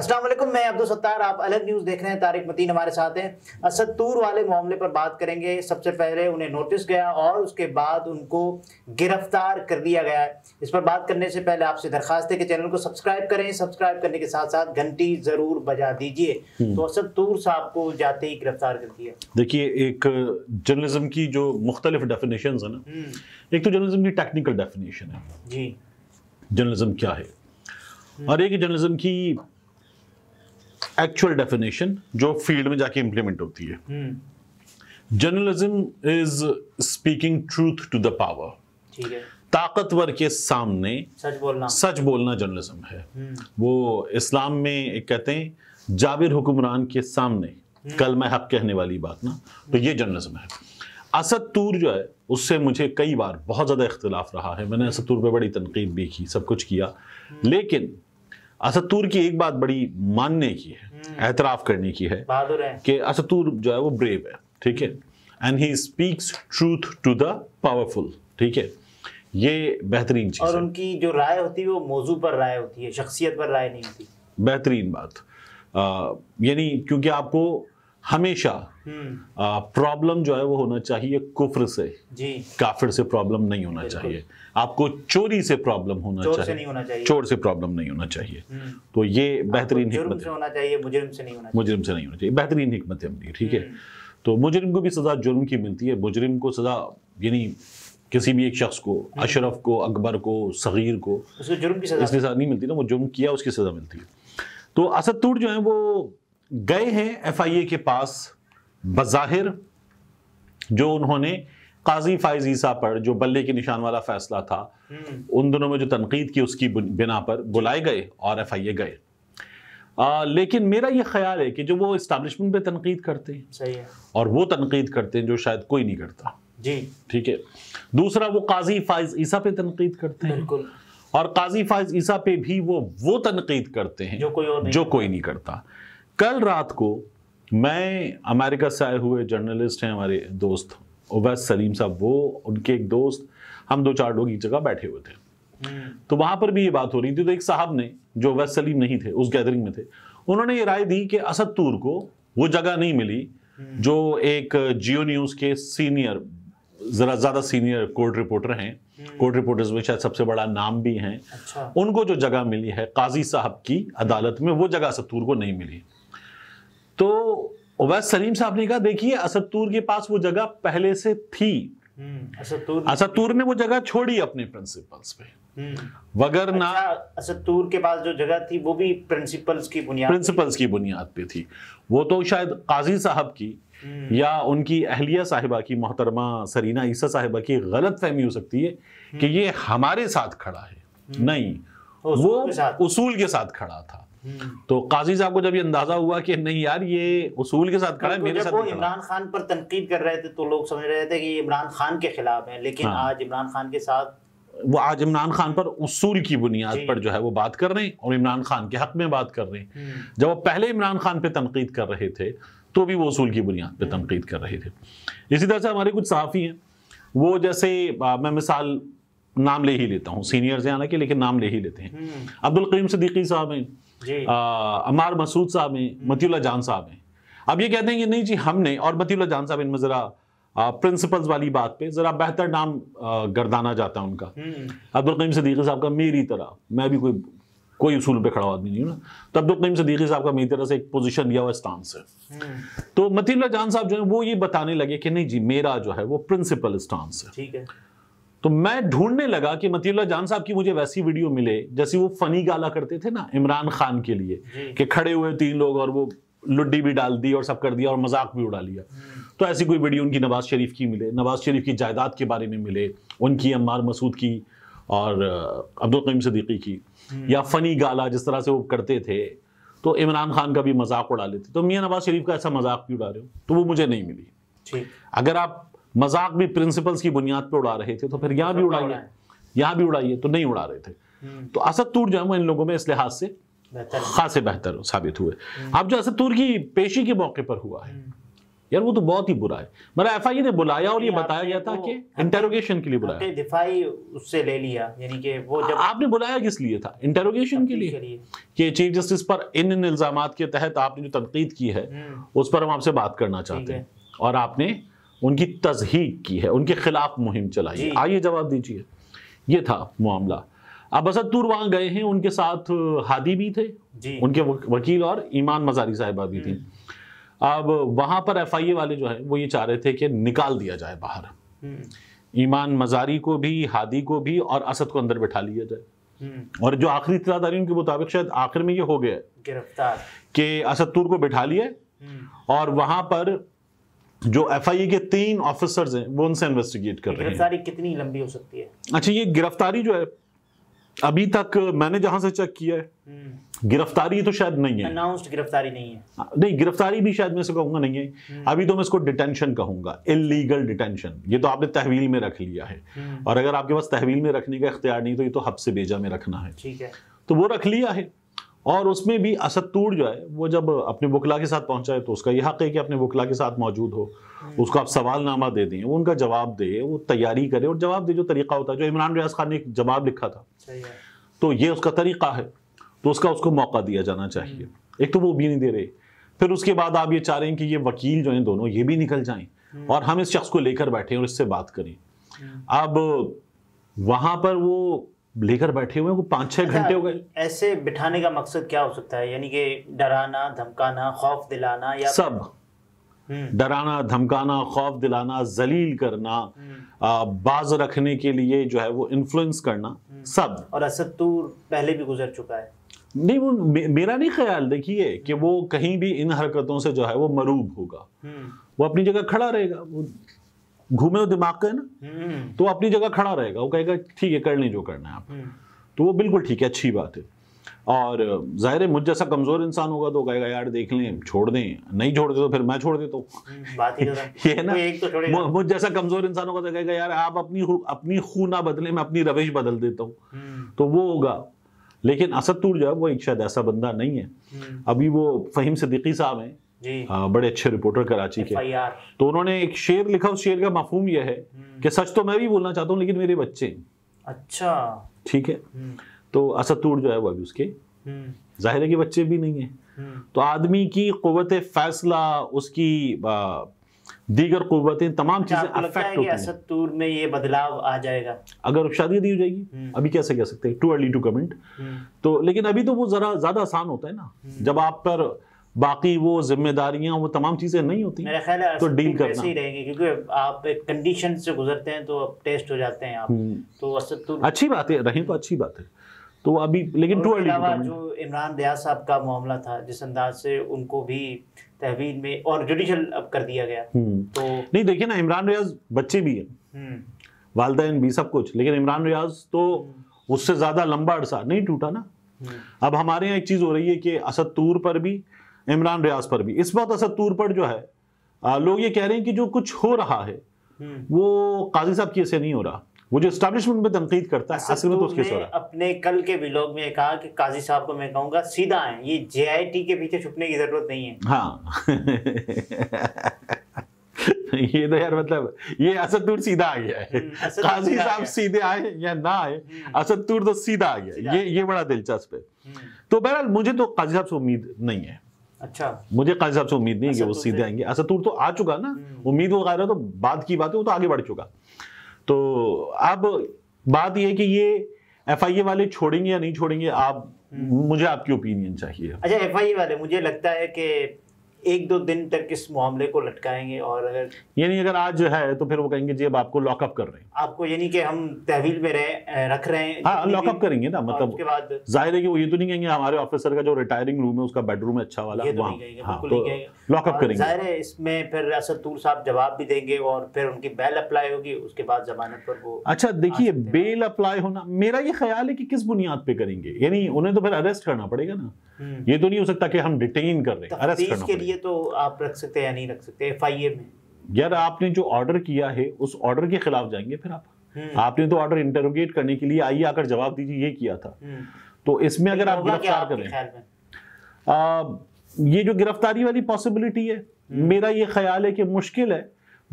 असलम मैं अब्दुल सत्तार आप अलग न्यूज़ देख रहे हैं तारिक मतीन हमारे साथ हैं असदूर वाले मामले पर बात करेंगे सबसे पहले उन्हें नोटिस गया और उसके बाद उनको गिरफ्तार कर लिया गया है इस पर बात करने से पहले आपसे दरखास्त है कि चैनल को सब्सक्राइब करें सब्सक्राइब करने के साथ साथ घंटी ज़रूर बजा दीजिए हम्म। तो असदूर साहब को जाते ही गिरफ्तार कर दिया देखिए एक जर्नलिज्म की जो मुख्तलिफ डेफिनेशन है ना हम्म। एक तो जर्नलिज्म की टेक्निकल डेफिनेशन है जी जर्नलिज्म क्या है हम्म। और एक जर्नलिज्म की एक्चुअल डेफिनेशन जो फील्ड में जाके इंप्लीमेंट होती है journalism is speaking truth to the power ताकतवर के सामने सच बोलना सच बोलना जर्नलिज्म है हम्म। वो इस्लाम में एक कहते हैं जाबिर हुक्मरान के सामने हम्म। कल मैं हक कहने वाली बात ना तो ये जर्नलिज्म है असद तूर जो है उससे मुझे कई बार बहुत ज़्यादा इख्तलाफ रहा है मैंने असद तूर पर बड़ी तनकीद भी की सब कुछ किया हम्म। लेकिन असतूर की एक बात बड़ी मानने की है हम्म। एतराफ करने की है कि असतूर जो है वो ब्रेव है ठीक है and he speaks truth to the powerful ठीक है ये बेहतरीन चीज़ और उनकी जो राय होती है वो मौजू पर राय होती है शख्सियत पर राय नहीं होती बेहतरीन बात यानी क्योंकि आपको हमेशा प्रॉब्लम जो है वो होना चाहिए कुफर से जी काफिर से प्रॉब्लम नहीं होना चाहिए आपको चोरी से प्रॉब्लम होना चोर चाहिए।, से चोर से प्रॉब्लम नहीं होना चाहिए हम्म। तो ये बेहतरीन मुजरिम से नहीं होना चाहिए बेहतरीन हिकमत ठीक है हम्म। तो मुजरिम को भी सज़ा जुर्म की मिलती है मुजरिम को सज़ा यानी किसी भी एक शख्स को हम्म। अशरफ को अकबर को सगीर को जुर्म की सज़ा सज़ा नहीं मिलती ना वो जुर्म किया उसकी सज़ा मिलती है तो असद जो है वो गए हैं एफ आई ए के पास बज़ाहिर जो उन्होंने काजी फाइज ईसा पर जो बल्ले के निशान वाला फैसला था हम्म। उन दोनों में जो तनकीद की उसकी बिना पर बुलाए गए और एफ आई ए गए आ, लेकिन मेरा ये ख्याल है कि जो वो इस्टबलिशमेंट पर तनकीद करते हैं सही है और वो तनकीद करते हैं जो शायद कोई नहीं करता जी ठीक है दूसरा वो काजी फाइज ईसा पे तनकीद करते हैं और काजी फाइज ईसा पे भी वो वो तनकीद करते हैं जो कोई और नहीं जो कोई नहीं करता कल रात को मैं अमेरिका से आए हुए जर्नलिस्ट हैं हमारे दोस्त ओवैस सलीम साहब वो उनके एक दोस्त हम दो चार लोग एक जगह बैठे हुए थे हम्म। तो वहां पर भी ये बात हो रही थी तो एक साहब ने जो ओवैस सलीम नहीं थे उस गैदरिंग में थे उन्होंने ये राय दी कि असद तूर को वो जगह नहीं मिली हम्म। जो एक जियो न्यूज़ के सीनियर ज़रा ज़्यादा सीनियर कोर्ट रिपोर्टर हैं हम्म। कोर्ट रिपोर्टर्स में शायद सबसे बड़ा नाम भी हैं अच्छा। उनको जो जगह मिली है काजी साहब की अदालत में वो जगह सत्तूर को नहीं मिली तो उबैस सलीम साहब ने कहा देखिए असतूर के पास वो जगह पहले से थी हम्म, असतूर ने वो जगह छोड़ी अपने प्रिंसिपल्स पे हम्म। वगर ना अच्छा, असतूर के पास जो जगह थी वो भी प्रिंसिपल्स की बुनियाद प्रिंसिपल्स की बुनियाद पे थी वो तो शायद काजी साहब की हम्म। या उनकी अहलिया साहिबा की मोहतरमा सरीना ईसा साहिबा की गलत फहमी हो सकती है कि ये हमारे साथ खड़ा है नहीं वो उसूल के साथ खड़ा था तो काजी साहब को जब ये अंदाजा हुआ कि नहीं यार ये उसूल के साथ खड़ा है मेरे साथ इमरान खान पर तनकीद कर रहे थे तो लोग समझ रहे थे कि ये इमरान खान के खिलाफ है लेकिन हाँ। आज इमरान खान के साथ वो आज इमरान खान पर उसूल की बुनियाद पर जो है वो बात कर रहे हैं और इमरान खान के हक में बात कर रहे हैं हम्म। जब वो पहले इमरान खान पर तनकीद कर रहे थे तो भी वो उसूल की बुनियाद पर हम्म। तनकीद कर रहे थे इसी तरह से हमारे कुछ सहाफ़ी हैं वो जैसे मैं मिसाल नाम ले ही लेता हूँ सीनियर्स हैं हालांकि लेकिन नाम ले ही लेते हैं हम्म। अब्दुल करीम सदीकी साहब हैं अमार मसूद साहब हैं हम्म। मतीला जान साहब हैं अब ये कहते हैं कि नहीं जी हमने और मतीला जान साहब इनमें ज़रा प्रिंसिपल्स वाली बात पे ज़रा बेहतर नाम गर्दाना जाता है उनका हम्म। अब्दुल करीम सदीकी साहब का मेरी तरह मैं भी कोई कोई उसूल पे खड़ा आदमी नहीं हूँ ना तो अब्दुल करीम सदीकी साहब का मेरी तरह से एक पोजिशन दिया हुआ स्टांस है तो मतीला जान साहब जो है वो ये बताने लगे कि नहीं जी मेरा जो है वो प्रिंसिपल स्टांस है ठीक है तो मैं ढूंढने लगा कि मतील्ला जान साहब की मुझे वैसी वीडियो मिले जैसी वो फनी गाला करते थे ना इमरान खान के लिए कि खड़े हुए तीन लोग और वो लुड्डी भी डाल दी और सब कर दिया और मजाक भी उड़ा लिया हम्म। तो ऐसी कोई वीडियो उनकी नवाज शरीफ की मिले नवाज शरीफ की जायदाद के बारे में मिले उनकी अम्मार मसूद की और अब्दुल कईम सदीकी की हम्म। या फ़नी गाला जिस तरह से वो करते थे तो इमरान खान का भी मजाक उड़ा लेते तो मियाँ नवाज शरीफ का ऐसा मजाक भी उड़ा रहे हो तो वो मुझे नहीं मिली अगर आप मजाक भी प्रिंसिपल्स की बुनियाद पर उड़ा रहे थे तो फिर यहाँ भी उड़ाइए यहाँ भी उड़ाइए तो नहीं उड़ा रहे थे हम्म। तो असद तूर जो है वो इन लोगों में इस लिहाज से खासे बेहतर साबित हुए हम्म। अब जो असद तूर की पेशी के मौके पर हुआ है हम्म। यार वो तो बहुत ही बुरा है मतलब एफ ने बुलाया और ये बताया गया था कि इंटेरोगेशन के लिए बुलाया दिफाई उससे ले लिया यानी कि वो जब आपने बुलाया किस लिए था इंटेरोगेशन के लिए कि चीफ जस्टिस पर इन इन इल्जाम के तहत आपने जो तनकीद की है उस पर हम आपसे बात करना चाहते हैं और आपने उनकी तजहीक की है उनके खिलाफ मुहिम चलाई आइए जवाब दीजिए ये था मामला अब असदूर वहां गए हैं उनके साथ हादी भी थे जी। उनके वकील और ईमान मजारी साहिबा भी थी हम्म। अब वहां पर एफ आई ए वाले जो है वो ये चाह रहे थे कि निकाल दिया जाए बाहर ईमान हम्म। मजारी को भी हादी को भी और असद को अंदर बैठा लिया जाए हम्म। और जो आखिरी इतलादारी उनके मुताबिक शायद आखिर में ये हो गया गिरफ्तार असद असदूर को बैठा लिया और वहां पर जो एफ के तीन ऑफिसर्स हैं वो उनसे इन्वेस्टिगेट कर रहे हैं गिरफ्तारी कितनी लंबी हो सकती है अच्छा ये गिरफ्तारी जो है अभी तक मैंने जहां से चेक किया है हम्म। गिरफ्तारी तो शायद नहीं है अनाउंस्ड गिरफ्तारी नहीं है हाँ, नहीं गिरफ्तारी भी शायद मैं से कहूंगा नहीं है हम्म। अभी तो मैं इसको डिटेंशन कहूंगा इलीगल डिटेंशन ये तो आपने तहवील में रख लिया है हम्म। और अगर आपके पास तहवील में रखने का इख्तियार नहीं तो ये तो हब से बेजा में रखना है ठीक है तो वो रख लिया है और उसमें भी असतूर जो है वो जब अपने वकला के साथ पहुंचा है तो उसका यह हक है कि अपने वकला के साथ मौजूद हो हम्म। उसको आप सवाल नामा दे दें वो उनका जवाब दे वो तैयारी करे और जवाब दे जो तरीका होता है जो इमरान रियाज खान ने जवाब लिखा था तो ये उसका तरीका है तो उसका उसको मौका दिया जाना चाहिए हम्म। एक तो वो भी नहीं दे रहे फिर उसके बाद आप ये चाह रहे हैं कि ये वकील जो हैं दोनों ये भी निकल जाएं हम्म। और हम इस शख्स को लेकर बैठे और इससे बात करें अब वहां पर वो लेकर बैठे हुए हैं वो पाँच छः अच्छा, घंटे हो गए ऐसे बिठाने का मकसद क्या हो सकता है यानी कि डराना धमकाना खौफ दिलाना या सब हम्म। डराना धमकाना खौफ दिलाना जलील करना हम्म। आ, बाज रखने के लिए जो है वो इन्फ्लुएंस करना हम्म। सब और असद तूर पहले भी गुजर चुका है नहीं वो मे, मेरा नहीं ख्याल देखिए कि वो कहीं भी इन हरकतों से जो है वो मरूब होगा वो अपनी जगह खड़ा रहेगा वो घूमे हो दिमाग का है ना हम्म। तो अपनी जगह खड़ा रहेगा वो कहेगा ठीक है कर लें जो करना है आप हम्म। तो वो बिल्कुल ठीक है अच्छी बात है और जाहिर है मुझ जैसा कमज़ोर इंसान होगा तो कहेगा यार देख लें छोड़ दें नहीं छोड़ दे तो फिर मैं छोड़ देता हूँ हम्म, ये है ना तो, तो मुझ जैसा कमज़ोर इंसान होगा तो कहेगा यार आप अपनी अपनी खून ना बदले मैं अपनी रविश बदल देता हूँ तो वो होगा लेकिन असद टूट जो है वो एक शायद ऐसा बंदा नहीं है अभी वो फ़हीम सदीकी साहब हैं आ, हाँ, बड़े अच्छे रिपोर्टर कराची के तो उन्होंने एक शेर लिखा उस शेर का मफहूम यह है हम्म। कि सच तो मैं भी बोलना चाहता हूँ लेकिन मेरे बच्चे अच्छा ठीक है हम्म। तो असतूर जो है वो अभी उसके हम्म। जाहिर है कि बच्चे भी नहीं है तो आदमी की कुत फैसला उसकी दीगर कुतें तमाम चीजें अफेक्ट होती हैं असतूर में ये बदलाव आ जाएगा अगर शादी दी हो जाएगी अभी कैसे कह सकते हैं टू अर्ली टू कमेंट तो लेकिन अभी तो वो जरा ज्यादा आसान होता है ना जब आप पर बाकी वो जिम्मेदारियां वो तमाम चीज़ें नहीं होती मेरे ख्याल तो डील करना ही रहेंगे क्योंकि आप एक कंडीशन से गुजरते हैं तो अब टेस्ट हो जाते हैं आप हम्म। तो असद तो अच्छी बात है रहें तो अच्छी बात है तो अभी लेकिन टू अर्ली जो इमरान दया साहब का मामला था जिस अंदाज से उनको भी तहवील में और जुडिशल अब कर दिया गया हम्म। तो नहीं देखिए ना इमरान रियाज बच्चे भी है हम्म। वालदेन भी सब कुछ लेकिन इमरान रियाज तो उससे ज़्यादा लंबा अरसा नहीं टूटा ना अब हमारे यहाँ एक चीज़ हो रही है कि असद तूर पर भी इमरान रियाज पर भी इस वक्त तूर पर जो है आ, लोग ये कह रहे हैं कि जो कुछ हो रहा है हम्म। वो काजी साहब की ऐसे नहीं हो रहा वो जो इस्टेब्लिशमेंट में तनकीद करता है असल में तो उसके सोरा अपने कल के विलोक में कहा कि काजी साहब को मैं कहूंगा सीधा है ये जे के पीछे छुपने की जरूरत नहीं है हाँ ये तो यार मतलब ये असदूर सीधा आ गया है हम्म, काजी साहब सीधे आए या ना आए हम्म। असदूर तो सीधा आ गया ये ये बड़ा दिलचस्प है तो बहरहाल मुझे तो काजी साहब से उम्मीद नहीं है अच्छा मुझे काजी साहब से उम्मीद नहीं है कि अच्छा, वो तो सीधे आएंगे अच्छा, तूर तो आ चुका ना हम्म। उम्मीद वगैरह तो बाद की बात है वो तो आगे बढ़ चुका तो अब बात यह कि ये एफ वाले छोड़ेंगे या नहीं छोड़ेंगे आप हम्म। मुझे आपकी ओपिनियन चाहिए अच्छा एफ वाले मुझे लगता है कि एक दो दिन तक इस मामले को लटकाएंगे और अगर यानी अगर आज जो है तो फिर वो कहेंगे जी अब आपको लॉकअप कर रहे हैं आपको यानी कि हम तहवील में रह रख रहे हैं हाँ लॉकअप करेंगे ना मतलब उसके बाद जाहिर है कि वो ये तो नहीं कहेंगे हमारे ऑफिसर का जो रिटायरिंग रूम है उसका बेडरूम है अच्छा वाला तो वहाँ हाँ, तो लॉकअप करेंगे जाहिर है इसमें फिर असदूर साहब जवाब भी देंगे और फिर उनकी बेल अप्लाई होगी उसके बाद जमानत पर वो अच्छा देखिए बेल अप्लाई होना मेरा ये ख्याल है कि किस बुनियाद पे करेंगे यानी उन्हें तो फिर अरेस्ट करना पड़ेगा ना हम्म। ये तो नहीं हो सकता कि हम डिटेन कर रहे हैं अरेस्ट करना चाहिए तो आप रख सकते हैं या नहीं रख सकते एफ में यार आपने जो ऑर्डर किया है उस ऑर्डर के खिलाफ जाएंगे फिर आप हम्म। आपने तो ऑर्डर इंटरोगेट करने के लिए आइए आकर जवाब दीजिए ये किया था हम्म। तो इसमें अगर आप गिरफ्तार करें ये जो गिरफ्तारी वाली पॉसिबिलिटी है हम्म। मेरा ये ख्याल है कि मुश्किल है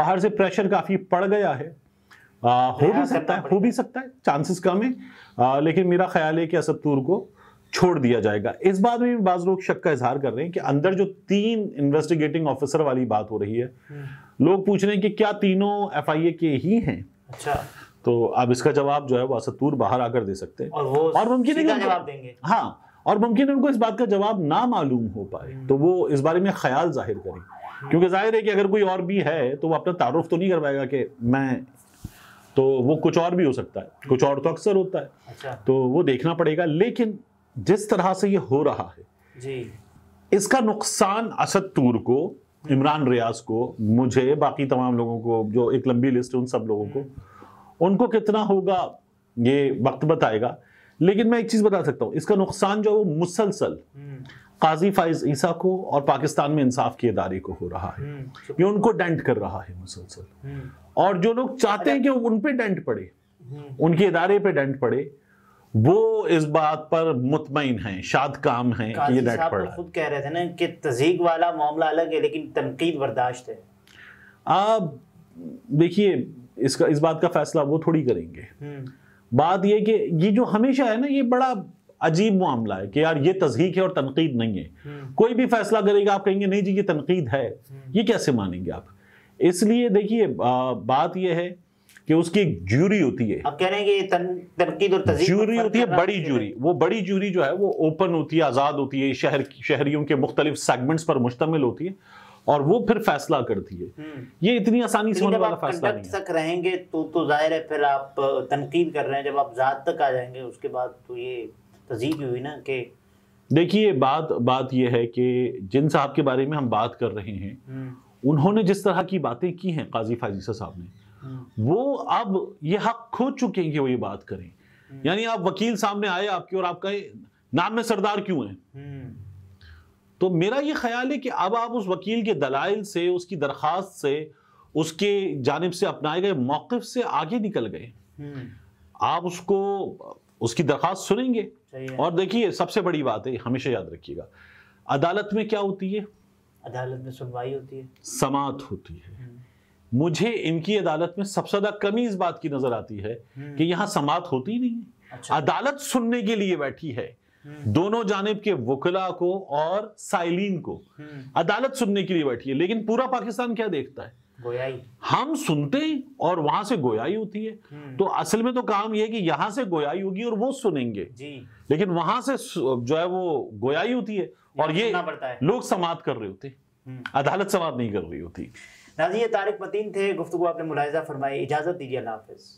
बाहर से प्रेशर काफी पड़ गया है आ, हो भी सकता है हो भी सकता है चांसेस कम है लेकिन मेरा ख्याल है कि असद को छोड़ दिया जाएगा इस बात में बाज लोग शक का इजहार कर रहे हैं कि अंदर जो तीन इन्वेस्टिगेटिंग ऑफिसर वाली बात हो रही है हम्म। लोग पूछ रहे हैं कि क्या तीनों एफ के ही हैं अच्छा तो अब इसका जवाब जो है वो असतूर बाहर आकर दे सकते हैं और मुमकिन है जवाब देंगे हाँ और मुमकिन उनको इस बात का जवाब ना मालूम हो पाए हम्म। तो वो इस बारे में ख्याल जाहिर करें हम्म। क्योंकि जाहिर है कि अगर कोई और भी है तो वो अपना तारुफ तो नहीं कर पाएगा कि मैं तो वो कुछ और भी हो सकता है कुछ और तो अक्सर होता है अच्छा। तो वो देखना पड़ेगा लेकिन जिस तरह से ये हो रहा है जी इसका नुकसान असद तूर को इमरान रियाज को मुझे बाकी तमाम लोगों को जो एक लंबी लिस्ट है उन सब लोगों को उनको कितना होगा ये वक्त बताएगा लेकिन मैं एक चीज़ बता सकता हूँ इसका नुकसान जो है वो मुसलसल हम्म। काजी फाइज ईसा को और पाकिस्तान में इंसाफ की इदारे को हो रहा है हम्म, ये उनको डेंट कर रहा है मुसलसल हम्म। और जो लोग चाहते हैं कि उन पर डेंट पड़े उनके इदारे पे डेंट पड़े वो इस बात पर मुतमिन है शाद काम है कि ये नेट तो खुद कह रहे थे ना कि तजीक वाला मामला अलग है लेकिन तनकीद बर्दाश्त है आप देखिए इसका इस बात का फैसला वो थोड़ी करेंगे हम्म। बात यह कि ये जो हमेशा है ना ये बड़ा अजीब मामला है कि यार ये तजहीक है और तनकीद नहीं है हम्म। कोई भी फैसला करेगा आप कहेंगे नहीं जी ये तनकीद है हम्म। ये कैसे मानेंगे आप इसलिए देखिए बात यह है कि उसकी एक जूरी होती है आप कह रहे हैं कि तन, और तजीब जूरी होती है बड़ी ज्यूरी वो बड़ी ज्यूरी जो है वो ओपन होती है आज़ाद होती है शहर शहरियों के मुख्तलिफ सेगमेंट्स पर मुश्तमिल होती है और वो फिर फैसला करती है हम्म। ये इतनी आसानी से होने वाला फैसला नहीं है। रहेंगे तो तो जाहिर है फिर आप तनकीद कर रहे हैं जब आप जात तक आ जाएंगे उसके बाद तो ये तजीब हुई ना कि देखिए बात बात ये है कि जिन साहब के बारे में हम बात कर रहे हैं हम्म। उन्होंने जिस तरह की बातें की हैं काजी फाजिसा साहब ने वो अब ये हक खो चुके हैं कि वो ये बात करें हम्म। यानी आप वकील सामने आए आपके और आपका नाम में सरदार क्यों है हम्म। तो मेरा ये ख्याल है कि अब आप उस वकील के दलाइल से उसकी दरखास्त से उसके जानब से अपनाए गए मौकफ से आगे निकल गए हम्म। आप उसको उसकी दरखास्त सुनेंगे और देखिए सबसे बड़ी बात है हमेशा याद रखिएगा अदालत में क्या होती है अदालत में सुनवाई होती है समात होती है मुझे इनकी अदालत में सबसे ज्यादा कमी इस बात की नजर आती है हम्म। कि यहाँ समात होती नहीं है अच्छा। अदालत सुनने के लिए बैठी है हम्म। दोनों जानब के वकला को और साइलिन को हम्म। अदालत सुनने के लिए बैठी है लेकिन पूरा पाकिस्तान क्या देखता है गोयाई हम सुनते हैं और वहां से गोयाई होती है तो असल में तो काम यह कि यहां से गोयाई होगी और वो सुनेंगे जी। लेकिन वहां से जो है वो गोयाई होती है और ये लोग समाप्त कर रहे होते अदालत समाप्त नहीं कर रही होती नाजी तारिक मतीन थे गुफ्तु आपने मुलायजा फरमाई इजाज़त दीजिए अल्लाह हाफिज़